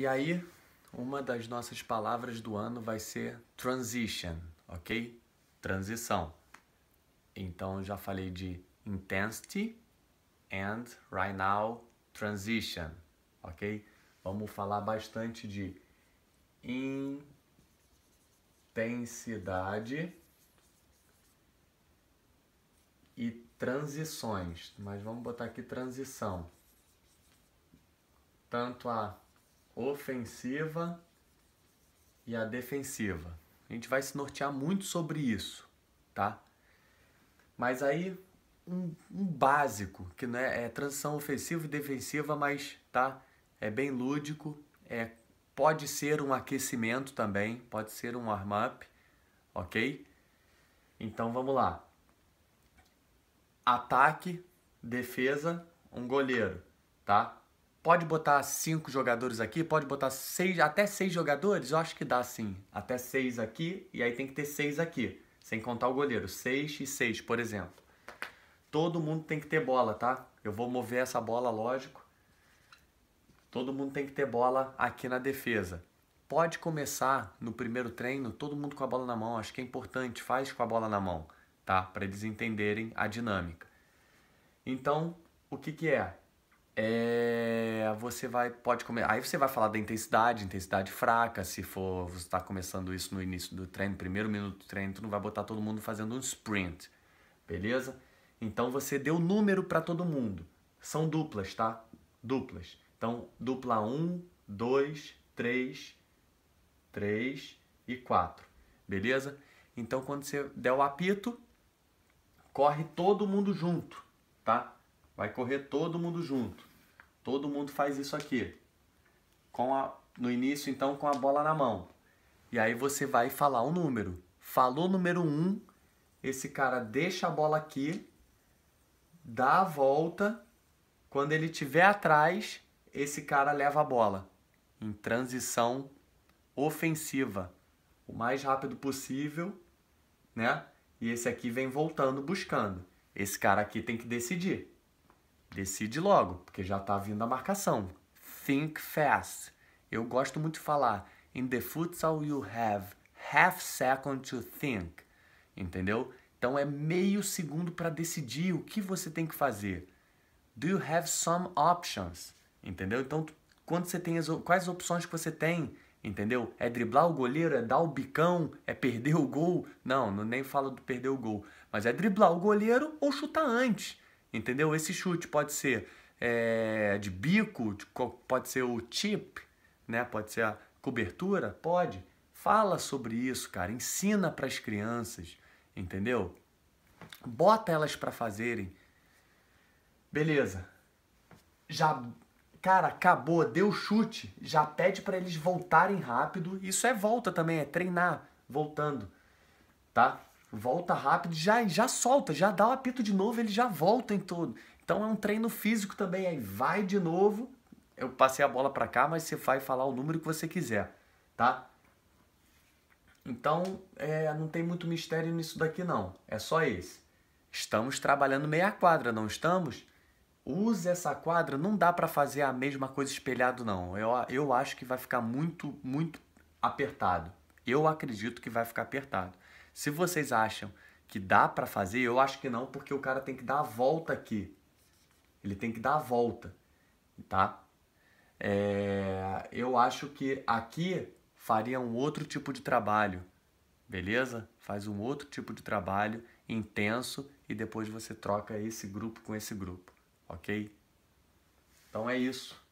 E aí, uma das nossas palavras do ano vai ser transition, ok? Transição. Então já falei de intensity and right now transition, ok? Vamos falar bastante de intensidade e transições, mas vamos botar aqui transição. Tanto a ofensiva e a defensiva. A gente vai se nortear muito sobre isso, tá? Mas aí um, um básico, que né, é transição ofensiva e defensiva, mas tá? É bem lúdico, é pode ser um aquecimento também, pode ser um warm-up, ok? Então vamos lá. Ataque, defesa, um goleiro, tá? Pode botar cinco jogadores aqui, pode botar seis, até seis jogadores, eu acho que dá sim. Até seis aqui, e aí tem que ter seis aqui, sem contar o goleiro. Seis e seis, por exemplo. Todo mundo tem que ter bola, tá? Eu vou mover essa bola, lógico. Todo mundo tem que ter bola aqui na defesa. Pode começar no primeiro treino, todo mundo com a bola na mão. Acho que é importante, faz com a bola na mão, tá? Para eles entenderem a dinâmica. Então, o que que é? É você vai pode comer. Aí você vai falar da intensidade, intensidade fraca. Se for você está começando isso no início do treino, primeiro minuto do treino, tu não vai botar todo mundo fazendo um sprint, beleza? Então você deu número para todo mundo. São duplas, tá? Duplas. Então dupla 1, 2, 3, 3 e 4, beleza? Então quando você der o apito, corre todo mundo junto, tá? Vai correr todo mundo junto. Todo mundo faz isso aqui. Com a, no início, então, com a bola na mão. E aí você vai falar um número. Falou o número 1, um, esse cara deixa a bola aqui, dá a volta. Quando ele tiver atrás, esse cara leva a bola em transição ofensiva, o mais rápido possível, né? E esse aqui vem voltando buscando. Esse cara aqui tem que decidir. Decide logo, porque já está vindo a marcação. Think fast. Eu gosto muito de falar. In the futsal you have half second to think. Entendeu? Então é meio segundo para decidir o que você tem que fazer. Do you have some options? Entendeu? Então, quando você tem as, quais opções que você tem? Entendeu? É driblar o goleiro, é dar o bicão, é perder o gol. Não, não nem fala do perder o gol, mas é driblar o goleiro ou chutar antes. Entendeu? Esse chute pode ser é, de bico, de, pode ser o tip, né? Pode ser a cobertura, pode. Fala sobre isso, cara. Ensina para as crianças, entendeu? Bota elas para fazerem. Beleza. Já, cara, acabou, deu chute, já pede para eles voltarem rápido. Isso é volta também, é treinar voltando, tá? volta rápido, já já solta, já dá o apito de novo, ele já volta em todo. Então é um treino físico também, aí vai de novo. Eu passei a bola para cá, mas você vai falar o número que você quiser, tá? Então, é, não tem muito mistério nisso daqui não. É só esse. Estamos trabalhando meia quadra, não estamos? Use essa quadra, não dá para fazer a mesma coisa espelhado não. Eu, eu acho que vai ficar muito, muito apertado. Eu acredito que vai ficar apertado. Se vocês acham que dá para fazer, eu acho que não, porque o cara tem que dar a volta aqui. Ele tem que dar a volta, tá? É, eu acho que aqui faria um outro tipo de trabalho, beleza? Faz um outro tipo de trabalho intenso e depois você troca esse grupo com esse grupo, ok? Então é isso.